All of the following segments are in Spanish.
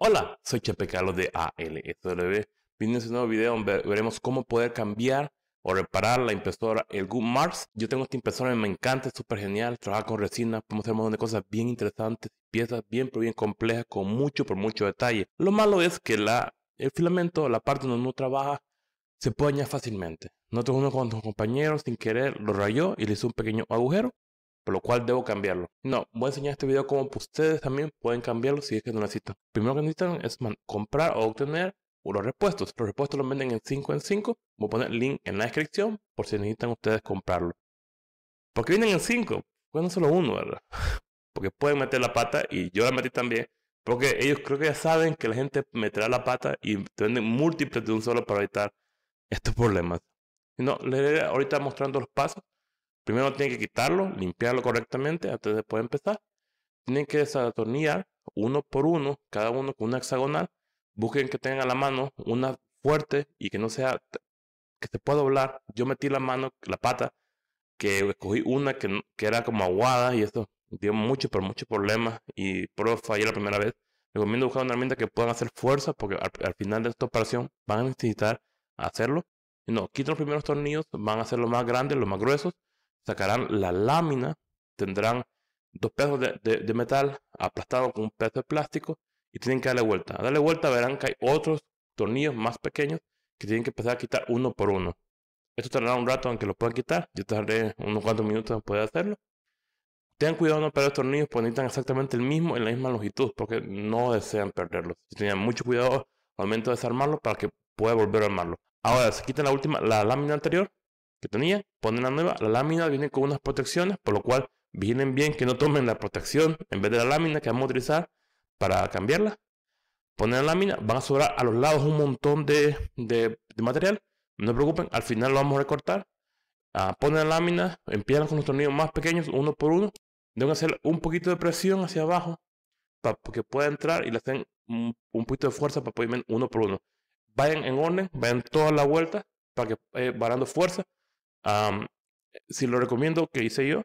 Hola, soy Chepe Carlos de ALSW. Viene a un nuevo video donde veremos cómo poder cambiar o reparar la impresora el Good Mars. Yo tengo esta impresora, me encanta, es súper genial. Trabaja con resina, podemos hacer un montón de cosas bien interesantes, piezas bien pero bien complejas, con mucho por mucho detalle. Lo malo es que la, el filamento, la parte donde no trabaja, se puede dañar fácilmente. Nosotros uno con tus compañeros sin querer lo rayó y le hizo un pequeño agujero por lo cual debo cambiarlo. No, voy a enseñar este video cómo pues, ustedes también pueden cambiarlo si es que no necesitan. Primero que necesitan es comprar o obtener unos repuestos. Los repuestos los venden en 5 en 5. Voy a poner link en la descripción por si necesitan ustedes comprarlo. Porque qué vienen en 5? cuando pues solo uno, ¿verdad? Porque pueden meter la pata y yo la metí también. Porque ellos creo que ya saben que la gente meterá la pata y te venden múltiples de un solo para evitar estos problemas. No, les ahorita mostrando los pasos Primero tienen que quitarlo, limpiarlo correctamente antes de poder empezar. Tienen que desatornillar uno por uno, cada uno con una hexagonal. Busquen que tengan a la mano una fuerte y que no sea que se pueda doblar. Yo metí la mano, la pata, que escogí una que, era como aguada y esto dio mucho, pero muchos problemas y por eso fallé la primera vez. Recomiendo buscar una herramienta que puedan hacer fuerza porque al, final de esta operación van a necesitar hacerlo. No, quiten los primeros tornillos, van a hacer los más grandes, los más gruesos sacarán la lámina, tendrán dos pedazos de, metal aplastado con un pedazo de plástico y tienen que darle vuelta. A darle vuelta verán que hay otros tornillos más pequeños que tienen que empezar a quitar uno por uno. Esto tardará un rato aunque lo puedan quitar. Yo tardaré unos cuantos minutos en poder hacerlo. Tengan cuidado de no perder los tornillos porque necesitan exactamente el mismo en la misma longitud porque no desean perderlos. tengan mucho cuidado al momento de desarmarlo para que pueda volver a armarlo. Ahora se quita la última, la lámina anterior que tenía, ponen la nueva, la lámina viene con unas protecciones, por lo cual vienen bien que no tomen la protección en vez de la lámina que vamos a utilizar para cambiarla. Ponen la lámina, van a sobrar a los lados un montón de, material, no se preocupen, al final lo vamos a recortar. Ah, ponen la lámina, empiezan con los tornillos más pequeños, uno por uno, deben hacer un poquito de presión hacia abajo para que pueda entrar y le hacen un, poquito de fuerza para poder uno por uno. Vayan en orden, vayan toda la vuelta para que fuerza si lo recomiendo que hice yo,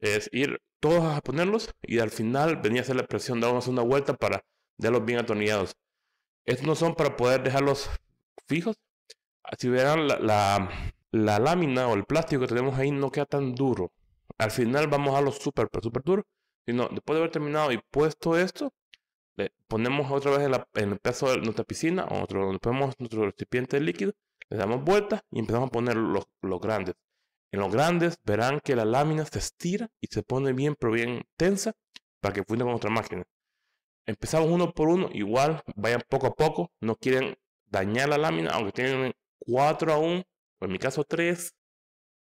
es ir todos a ponerlos y al final venía a hacer la presión, hacer una vuelta para darlos bien atornillados. Estos no son para poder dejarlos fijos. Si verán la, la, lámina o el plástico que tenemos ahí no queda tan duro. Al final vamos a los super, súper duro. Sino después de haber terminado y puesto esto, le ponemos otra vez en, el peso de nuestra piscina, o otro, donde ponemos nuestro recipiente de líquido le damos vueltas y empezamos a poner los, grandes. En los grandes verán que la lámina se estira y se pone bien, pero bien tensa para que funcione con otra máquina. Empezamos uno por uno, igual vayan poco a poco, no quieren dañar la lámina, aunque tienen cuatro aún, o en mi caso tres,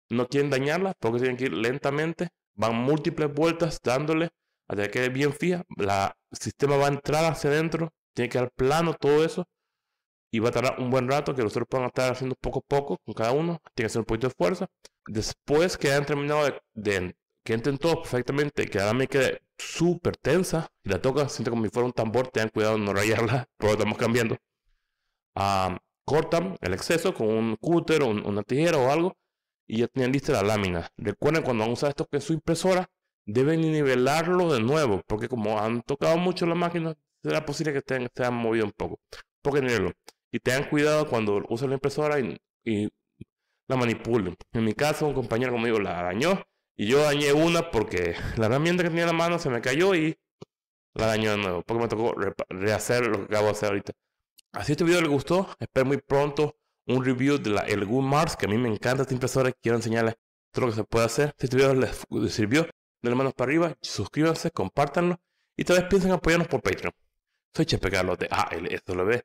no quieren dañarla porque tienen que ir lentamente, van múltiples vueltas dándole hasta que quede bien fija, la, el sistema va a entrar hacia adentro, tiene que dar plano todo eso y va a tardar un buen rato que los otros puedan estar haciendo poco a poco con cada uno. Tiene que hacer un poquito de fuerza. Después que hayan terminado de, que entren todos perfectamente, que ahora me quede súper tensa y la toca, siente como si fuera un tambor, tengan cuidado de no rayarla, pero estamos cambiando. Ah, cortan el exceso con un cúter o una tijera o algo y ya tienen lista la lámina. Recuerden cuando van a usar esto que es su impresora, deben nivelarlo de nuevo, porque como han tocado mucho la máquina, será posible que estén, se hayan movido un poco. Porque nivelarlo y tengan cuidado cuando usen la impresora y, la manipulen. En mi caso, un compañero conmigo la dañó y yo dañé una porque la herramienta que tenía en la mano se me cayó y la dañó de nuevo, porque me tocó rehacer lo que acabo de hacer ahorita. Así este video les gustó, espero muy pronto un review de la Elgun Mars, que a mí me encanta esta impresora quiero enseñarles todo lo que se puede hacer. Si este video les sirvió, denle manos para arriba, suscríbanse, compártanlo y tal vez piensen apoyarnos por Patreon. Soy Chepe Carlos de ves